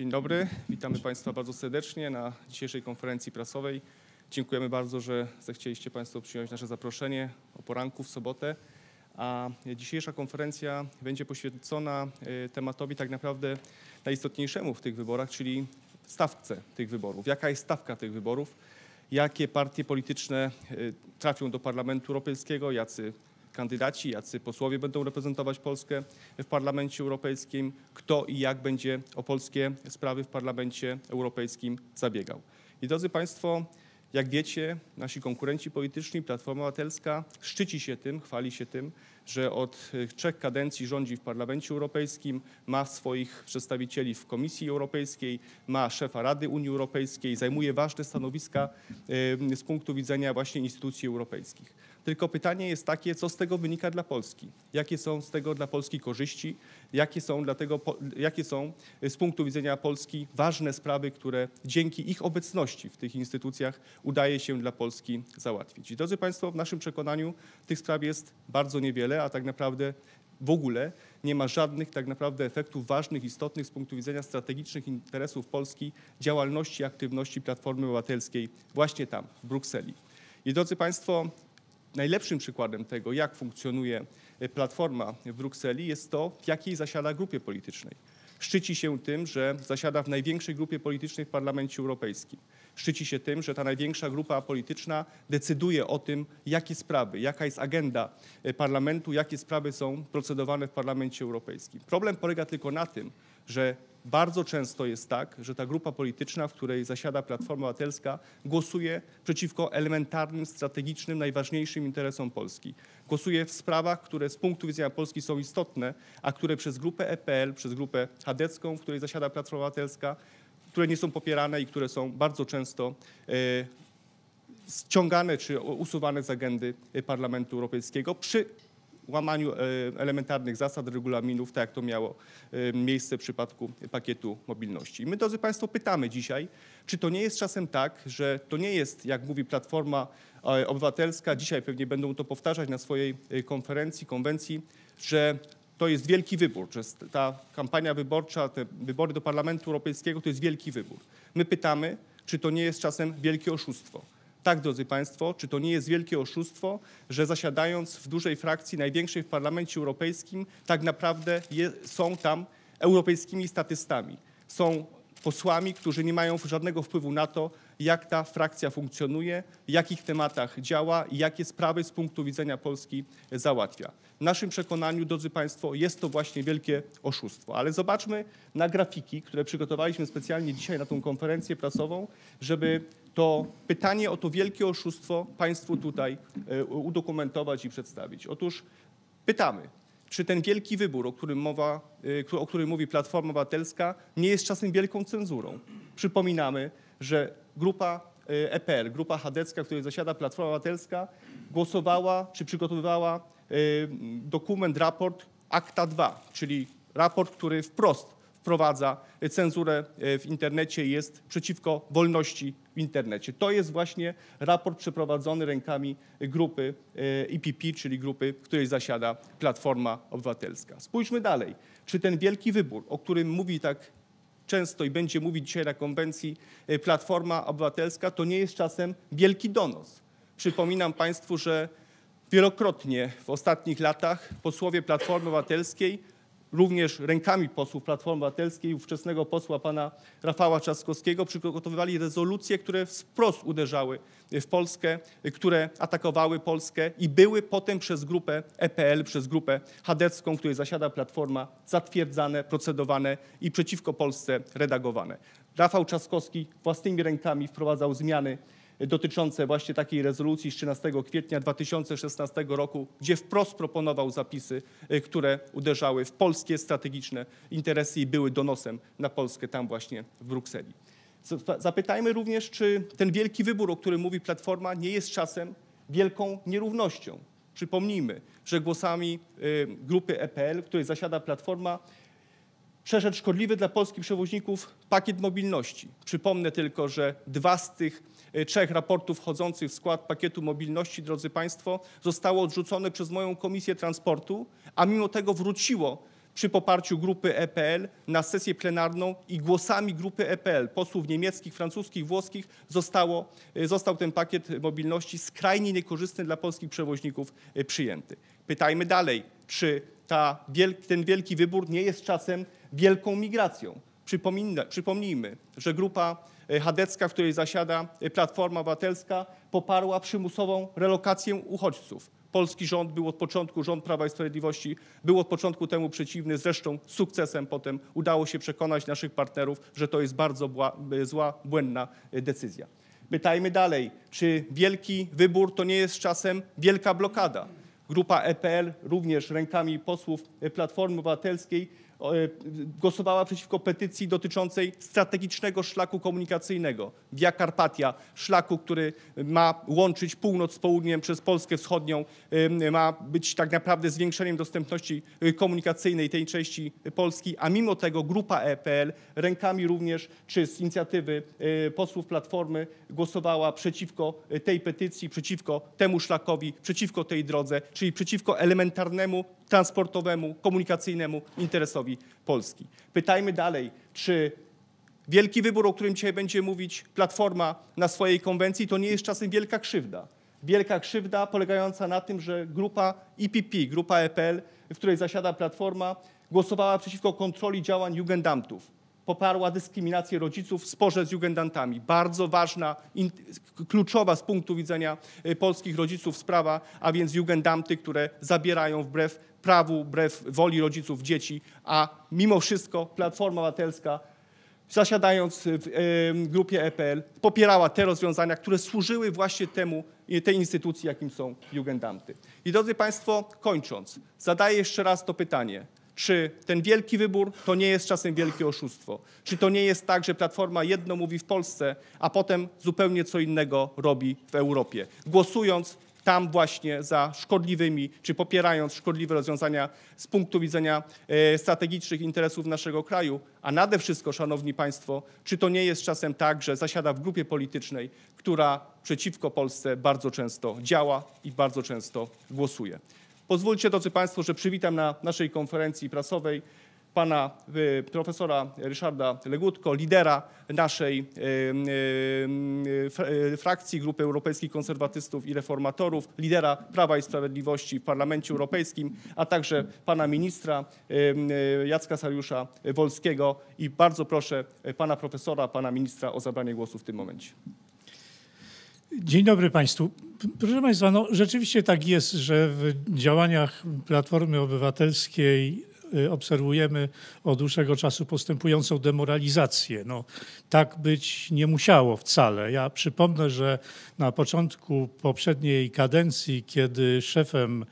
Dzień dobry, witamy Państwa bardzo serdecznie na dzisiejszej konferencji prasowej. Dziękujemy bardzo, że zechcieliście Państwo przyjąć nasze zaproszenie o poranku w sobotę. A dzisiejsza konferencja będzie poświęcona e, tematowi tak naprawdę najistotniejszemu w tych wyborach, czyli stawce tych wyborów. Jaka jest stawka tych wyborów? Jakie partie polityczne e, trafią do Parlamentu Europejskiego? Jacy kandydaci, jacy posłowie będą reprezentować Polskę w Parlamencie Europejskim, kto i jak będzie o polskie sprawy w Parlamencie Europejskim zabiegał. I drodzy Państwo, jak wiecie, nasi konkurenci polityczni, Platforma Obywatelska szczyci się tym, chwali się tym, że od y, trzech kadencji rządzi w Parlamencie Europejskim, ma swoich przedstawicieli w Komisji Europejskiej, ma szefa Rady Unii Europejskiej, zajmuje ważne stanowiska y, z punktu widzenia właśnie instytucji europejskich. Tylko pytanie jest takie, co z tego wynika dla Polski? Jakie są z tego dla Polski korzyści? Jakie są, dlatego, jakie są y, z punktu widzenia Polski ważne sprawy, które dzięki ich obecności w tych instytucjach udaje się dla Polski załatwić? I drodzy Państwo, w naszym przekonaniu tych spraw jest bardzo niewiele, a tak naprawdę w ogóle nie ma żadnych tak naprawdę efektów ważnych, istotnych z punktu widzenia strategicznych interesów Polski, działalności, aktywności Platformy Obywatelskiej właśnie tam, w Brukseli. I drodzy Państwo, najlepszym przykładem tego, jak funkcjonuje e, Platforma w Brukseli, jest to, w jakiej zasiada grupie politycznej. Szczyci się tym, że zasiada w największej grupie politycznej w Parlamencie Europejskim szczyci się tym, że ta największa grupa polityczna decyduje o tym, jakie sprawy, jaka jest agenda e, parlamentu, jakie sprawy są procedowane w Parlamencie Europejskim. Problem polega tylko na tym, że bardzo często jest tak, że ta grupa polityczna, w której zasiada Platforma Obywatelska, głosuje przeciwko elementarnym, strategicznym, najważniejszym interesom Polski. Głosuje w sprawach, które z punktu widzenia Polski są istotne, a które przez grupę EPL, przez grupę chadecką, w której zasiada Platforma Obywatelska, które nie są popierane i które są bardzo często e, ściągane czy usuwane z agendy e, Parlamentu Europejskiego przy łamaniu e, elementarnych zasad, regulaminów, tak jak to miało miejsce w przypadku pakietu mobilności. my, drodzy Państwo, pytamy dzisiaj, czy to nie jest czasem tak, że to nie jest, jak mówi Platforma Obywatelska, dzisiaj pewnie będą to powtarzać na swojej konferencji, konwencji, że to jest wielki wybór. że Ta kampania wyborcza, te wybory do Parlamentu Europejskiego to jest wielki wybór. My pytamy, czy to nie jest czasem wielkie oszustwo. Tak, drodzy Państwo, czy to nie jest wielkie oszustwo, że zasiadając w dużej frakcji, największej w Parlamencie Europejskim, tak naprawdę je, są tam europejskimi statystami. Są posłami, którzy nie mają żadnego wpływu na to, jak ta frakcja funkcjonuje, w jakich tematach działa i jakie sprawy z punktu widzenia Polski załatwia. W naszym przekonaniu, drodzy Państwo, jest to właśnie wielkie oszustwo. Ale zobaczmy na grafiki, które przygotowaliśmy specjalnie dzisiaj na tą konferencję prasową, żeby to pytanie o to wielkie oszustwo Państwu tutaj e, udokumentować i przedstawić. Otóż pytamy, czy ten wielki wybór, o którym, mowa, e, o którym mówi Platforma Obywatelska, nie jest czasem wielką cenzurą. Przypominamy, że grupa EPL, e grupa chadecka, w której zasiada Platforma Obywatelska, głosowała czy przygotowywała Y, dokument, raport akta 2, czyli raport, który wprost wprowadza cenzurę y, w internecie i jest przeciwko wolności w internecie. To jest właśnie raport przeprowadzony rękami grupy y, IPP, czyli grupy, w której zasiada Platforma Obywatelska. Spójrzmy dalej. Czy ten wielki wybór, o którym mówi tak często i będzie mówić dzisiaj na konwencji Platforma Obywatelska, to nie jest czasem wielki donos? Przypominam Państwu, że Wielokrotnie w ostatnich latach posłowie Platformy Obywatelskiej, również rękami posłów Platformy Obywatelskiej, ówczesnego posła pana Rafała Trzaskowskiego, przygotowywali rezolucje, które wprost uderzały w Polskę, które atakowały Polskę i były potem przez grupę EPL, przez grupę w której zasiada Platforma, zatwierdzane, procedowane i przeciwko Polsce redagowane. Rafał Trzaskowski własnymi rękami wprowadzał zmiany dotyczące właśnie takiej rezolucji z 13 kwietnia 2016 roku, gdzie wprost proponował zapisy, e, które uderzały w polskie strategiczne interesy i były donosem na Polskę tam właśnie w Brukseli. Zapytajmy również, czy ten wielki wybór, o którym mówi Platforma, nie jest czasem wielką nierównością. Przypomnijmy, że głosami e, grupy EPL, w której zasiada Platforma, przeszedł szkodliwy dla polskich przewoźników pakiet mobilności. Przypomnę tylko, że dwa z tych e, trzech raportów wchodzących w skład pakietu mobilności, drodzy Państwo, zostało odrzucone przez moją Komisję Transportu, a mimo tego wróciło przy poparciu grupy EPL na sesję plenarną i głosami grupy EPL, posłów niemieckich, francuskich, włoskich, zostało, e, został ten pakiet mobilności skrajnie niekorzystny dla polskich przewoźników e, przyjęty. Pytajmy dalej, czy ta, ten wielki wybór nie jest czasem wielką migracją. Przypomnijmy, że grupa e, chadecka, w której zasiada e, Platforma Obywatelska, poparła przymusową relokację uchodźców. Polski rząd był od początku, rząd Prawa i Sprawiedliwości był od początku temu przeciwny, zresztą sukcesem potem udało się przekonać naszych partnerów, że to jest bardzo e, zła, błędna decyzja. Pytajmy dalej, czy wielki wybór to nie jest czasem wielka blokada? Grupa EPL również rękami posłów Platformy Obywatelskiej E, głosowała przeciwko petycji dotyczącej strategicznego szlaku komunikacyjnego Via Carpatia, szlaku, który ma łączyć północ z południem przez Polskę Wschodnią, e, ma być tak naprawdę zwiększeniem dostępności e, komunikacyjnej tej części Polski, a mimo tego grupa EPL rękami również, czy z inicjatywy posłów Platformy głosowała przeciwko tej petycji, przeciwko temu szlakowi, przeciwko tej drodze, czyli przeciwko elementarnemu transportowemu, komunikacyjnemu interesowi Polski. Pytajmy dalej, czy wielki wybór, o którym dzisiaj będzie mówić Platforma na swojej konwencji, to nie jest czasem wielka krzywda. Wielka krzywda polegająca na tym, że grupa IPP, grupa EPL, w której zasiada Platforma, głosowała przeciwko kontroli działań Jugendamtów poparła dyskryminację rodziców w sporze z jugendantami. Bardzo ważna, kluczowa z punktu widzenia y, polskich rodziców sprawa, a więc jugendamty, które zabierają wbrew prawu, wbrew woli rodziców dzieci, a mimo wszystko Platforma Obywatelska zasiadając w grupie EPL, popierała te rozwiązania, które służyły właśnie temu, tej instytucji, jakim są Jugendamty. I drodzy Państwo, kończąc, zadaję jeszcze raz to pytanie. Czy ten wielki wybór to nie jest czasem wielkie oszustwo? Czy to nie jest tak, że Platforma jedno mówi w Polsce, a potem zupełnie co innego robi w Europie, głosując tam właśnie za szkodliwymi, czy popierając szkodliwe rozwiązania z punktu widzenia e, strategicznych interesów naszego kraju, a nade wszystko, szanowni państwo, czy to nie jest czasem tak, że zasiada w grupie politycznej, która przeciwko Polsce bardzo często działa i bardzo często głosuje. Pozwólcie, drodzy Państwo, że przywitam na naszej konferencji prasowej pana y, profesora Ryszarda Legutko, lidera naszej y, y, frakcji Grupy Europejskich Konserwatystów i Reformatorów, lidera Prawa i Sprawiedliwości w Parlamencie Europejskim, a także pana ministra Jacka Sariusza Wolskiego i bardzo proszę pana profesora, pana ministra o zabranie głosu w tym momencie. Dzień dobry Państwu. Proszę Państwa, no rzeczywiście tak jest, że w działaniach Platformy Obywatelskiej y, obserwujemy od dłuższego czasu postępującą demoralizację. No, tak być nie musiało wcale. Ja przypomnę, że na początku poprzedniej kadencji, kiedy szefem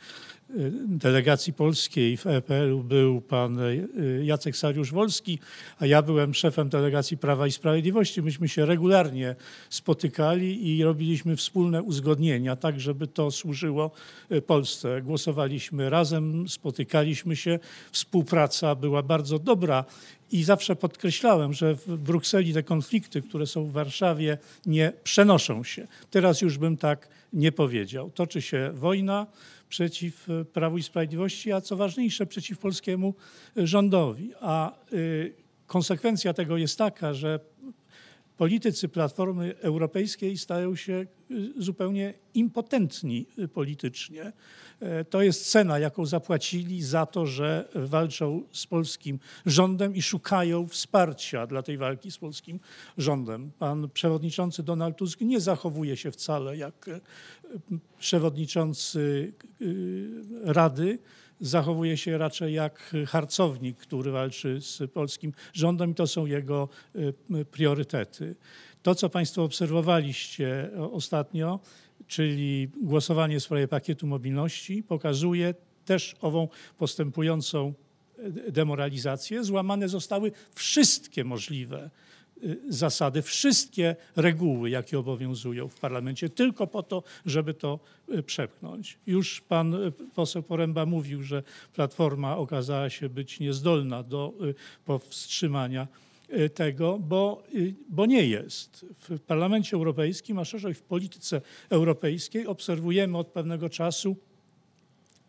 Y, delegacji polskiej w EPL-u był pan y, Jacek Sariusz-Wolski, a ja byłem szefem delegacji Prawa i Sprawiedliwości. Myśmy się regularnie spotykali i robiliśmy wspólne uzgodnienia, tak żeby to służyło y, Polsce. Głosowaliśmy razem, spotykaliśmy się, współpraca była bardzo dobra i zawsze podkreślałem, że w Brukseli te konflikty, które są w Warszawie, nie przenoszą się. Teraz już bym tak nie powiedział. Toczy się wojna, przeciw e, Prawu i Sprawiedliwości, a co ważniejsze, przeciw polskiemu e, rządowi. A e, konsekwencja tego jest taka, że politycy Platformy Europejskiej stają się y, zupełnie impotentni politycznie. E, to jest cena, jaką zapłacili za to, że walczą z polskim rządem i szukają wsparcia dla tej walki z polskim rządem. Pan przewodniczący Donald Tusk nie zachowuje się wcale jak y, przewodniczący y, Rady zachowuje się raczej jak harcownik, który walczy z polskim rządem i to są jego e, priorytety. To, co Państwo obserwowaliście e, ostatnio, czyli głosowanie w sprawie pakietu mobilności, pokazuje też ową postępującą e, demoralizację. Złamane zostały wszystkie możliwe Y, zasady, wszystkie reguły, jakie obowiązują w parlamencie, tylko po to, żeby to y, przepchnąć. Już pan y, poseł Poręba mówił, że Platforma okazała się być niezdolna do powstrzymania tego, bo, bo nie jest. W Parlamencie Europejskim, a szerzej w polityce europejskiej obserwujemy od pewnego czasu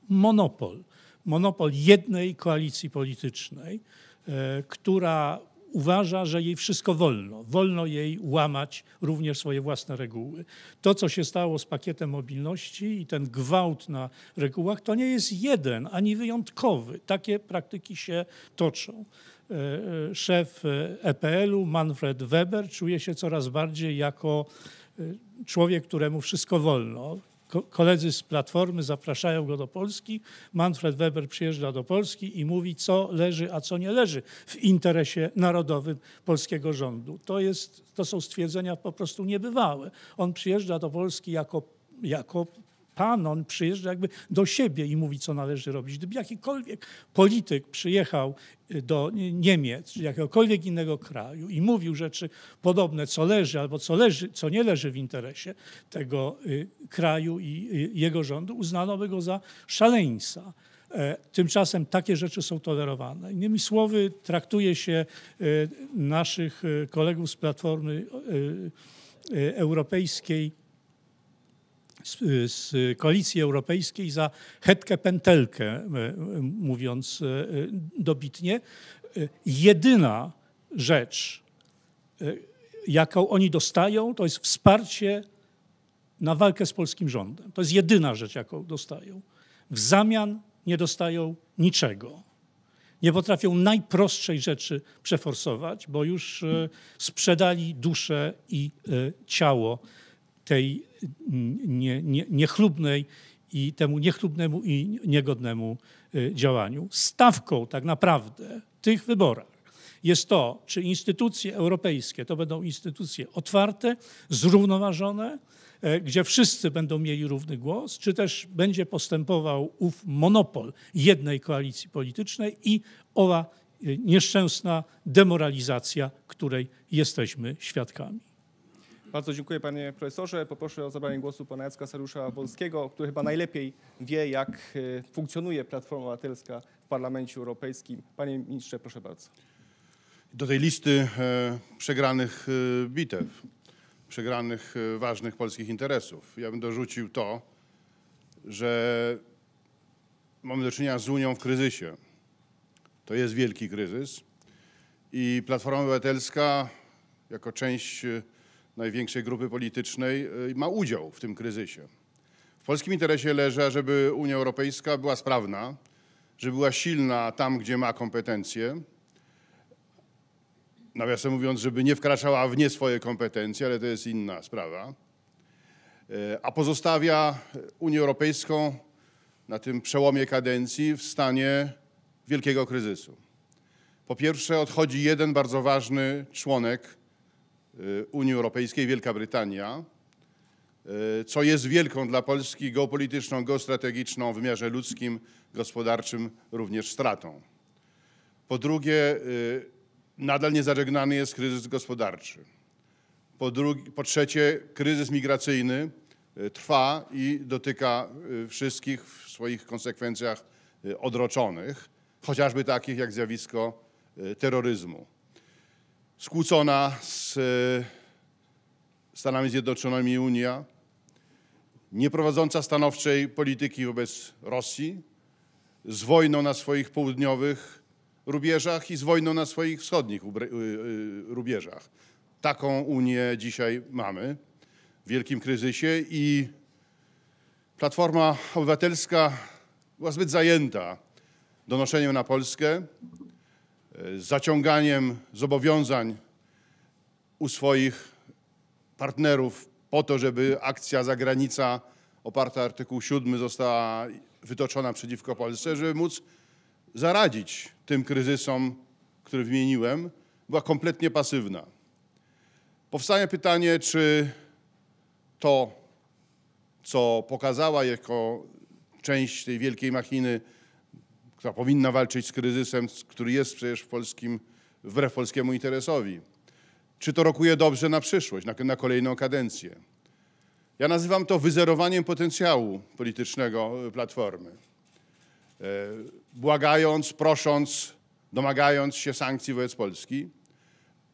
monopol. Monopol jednej koalicji politycznej, e, która uważa, że jej wszystko wolno. Wolno jej łamać również swoje własne reguły. To, co się stało z pakietem mobilności i ten gwałt na regułach, to nie jest jeden ani wyjątkowy. Takie praktyki się toczą. E, e, szef EPL-u e Manfred Weber czuje się coraz bardziej jako człowiek, któremu wszystko wolno koledzy z Platformy zapraszają go do Polski. Manfred Weber przyjeżdża do Polski i mówi, co leży, a co nie leży w interesie narodowym polskiego rządu. To, jest, to są stwierdzenia po prostu niebywałe. On przyjeżdża do Polski jako jako on przyjeżdża jakby do siebie i mówi, co należy robić. Gdyby jakikolwiek polityk przyjechał y, do Niemiec czy jakiegokolwiek innego kraju i mówił rzeczy podobne, co leży albo co, leży, co nie leży w interesie tego y, kraju i y, jego rządu, uznano by go za szaleńca. E, tymczasem takie rzeczy są tolerowane. Innymi słowy, traktuje się naszych kolegów z Platformy Europejskiej z, z koalicji europejskiej za hetkę pentelkę, e, e, mówiąc e, dobitnie. Jedyna rzecz, jaką oni dostają, to jest wsparcie na walkę z polskim rządem. To jest jedyna rzecz, jaką dostają. W zamian nie dostają niczego. Nie potrafią najprostszej rzeczy przeforsować, bo już sprzedali duszę i ciało tej mm, nie, nie, niechlubnej i temu niechlubnemu i niegodnemu y, działaniu. Stawką tak naprawdę w tych wyborach jest to, czy instytucje europejskie to będą instytucje otwarte, zrównoważone, e, gdzie wszyscy będą mieli równy głos, czy też będzie postępował ów monopol jednej koalicji politycznej i owa y, nieszczęsna demoralizacja, której jesteśmy świadkami. Bardzo dziękuję panie profesorze. Poproszę o zabranie głosu pana Jacka Sarusza Wolskiego, który chyba najlepiej wie, jak y, funkcjonuje Platforma Obywatelska w Parlamencie Europejskim. Panie ministrze, proszę bardzo. Do tej listy e, przegranych e, bitew, przegranych e, ważnych polskich interesów. Ja bym dorzucił to, że mamy do czynienia z Unią w kryzysie. To jest wielki kryzys i Platforma Obywatelska jako część największej grupy politycznej y, ma udział w tym kryzysie. W polskim interesie leży, żeby Unia Europejska była sprawna, żeby była silna tam, gdzie ma kompetencje. Nawiasem mówiąc, żeby nie wkraczała w nie swoje kompetencje, ale to jest inna sprawa. Y, a pozostawia Unię Europejską na tym przełomie kadencji w stanie wielkiego kryzysu. Po pierwsze, odchodzi jeden bardzo ważny członek Y, Unii Europejskiej Wielka Brytania, y, co jest wielką dla Polski geopolityczną, geostrategiczną w wymiarze ludzkim, gospodarczym również stratą. Po drugie, y, nadal niezażegnany jest kryzys gospodarczy. Po, drugi, po trzecie, kryzys migracyjny trwa i dotyka wszystkich w swoich konsekwencjach odroczonych, chociażby takich jak zjawisko terroryzmu skłócona z e, Stanami Zjednoczonymi i Unia, nieprowadząca stanowczej polityki wobec Rosji, z wojną na swoich południowych rubieżach i z wojną na swoich wschodnich e, e, rubieżach. Taką Unię dzisiaj mamy w wielkim kryzysie i Platforma Obywatelska była zbyt zajęta donoszeniem na Polskę, zaciąganiem zobowiązań u swoich partnerów po to, żeby akcja zagranica oparta artykuł 7 została wytoczona przeciwko Polsce, żeby móc zaradzić tym kryzysom, który wymieniłem, była kompletnie pasywna. Powstaje pytanie, czy to, co pokazała jako część tej wielkiej machiny która powinna walczyć z kryzysem, który jest przecież w polskim, wbrew polskiemu interesowi. Czy to rokuje dobrze na przyszłość, na, na kolejną kadencję? Ja nazywam to wyzerowaniem potencjału politycznego Platformy. E, błagając, prosząc, domagając się sankcji wobec Polski,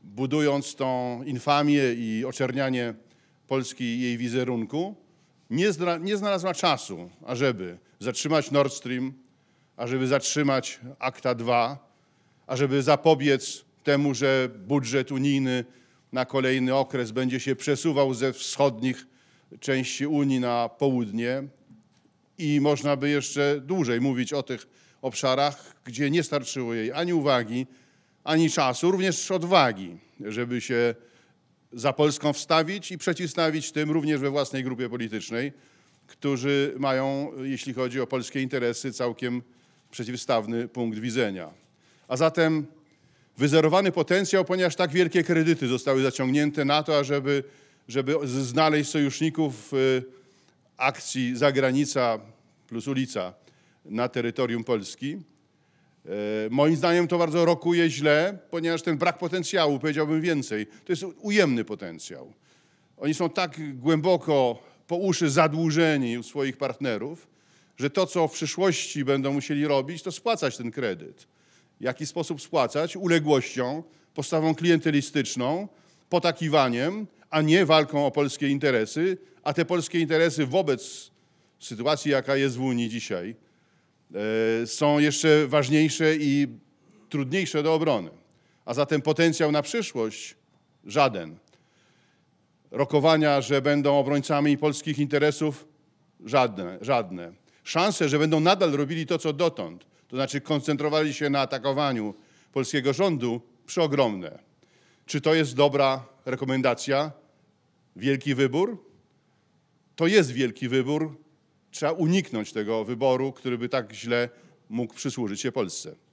budując tą infamię i oczernianie Polski i jej wizerunku, nie, zna, nie znalazła czasu, ażeby zatrzymać Nord Stream, ażeby zatrzymać akta 2, ażeby zapobiec temu, że budżet unijny na kolejny okres będzie się przesuwał ze wschodnich części Unii na południe i można by jeszcze dłużej mówić o tych obszarach, gdzie nie starczyło jej ani uwagi, ani czasu, również odwagi, żeby się za Polską wstawić i przeciwstawić tym również we własnej grupie politycznej, którzy mają, jeśli chodzi o polskie interesy, całkiem przeciwstawny punkt widzenia. A zatem wyzerowany potencjał, ponieważ tak wielkie kredyty zostały zaciągnięte na to, ażeby, żeby znaleźć sojuszników y, akcji zagranica plus ulica na terytorium Polski. E, moim zdaniem to bardzo rokuje źle, ponieważ ten brak potencjału, powiedziałbym więcej, to jest ujemny potencjał. Oni są tak głęboko po uszy zadłużeni u swoich partnerów, że to, co w przyszłości będą musieli robić, to spłacać ten kredyt. W jaki sposób spłacać? Uległością, postawą klientelistyczną, potakiwaniem, a nie walką o polskie interesy, a te polskie interesy wobec sytuacji, jaka jest w Unii dzisiaj, e, są jeszcze ważniejsze i trudniejsze do obrony. A zatem potencjał na przyszłość żaden. Rokowania, że będą obrońcami polskich interesów, żadne. żadne szansę, że będą nadal robili to, co dotąd, to znaczy koncentrowali się na atakowaniu polskiego rządu, przeogromne. Czy to jest dobra rekomendacja? Wielki wybór? To jest wielki wybór. Trzeba uniknąć tego wyboru, który by tak źle mógł przysłużyć się Polsce.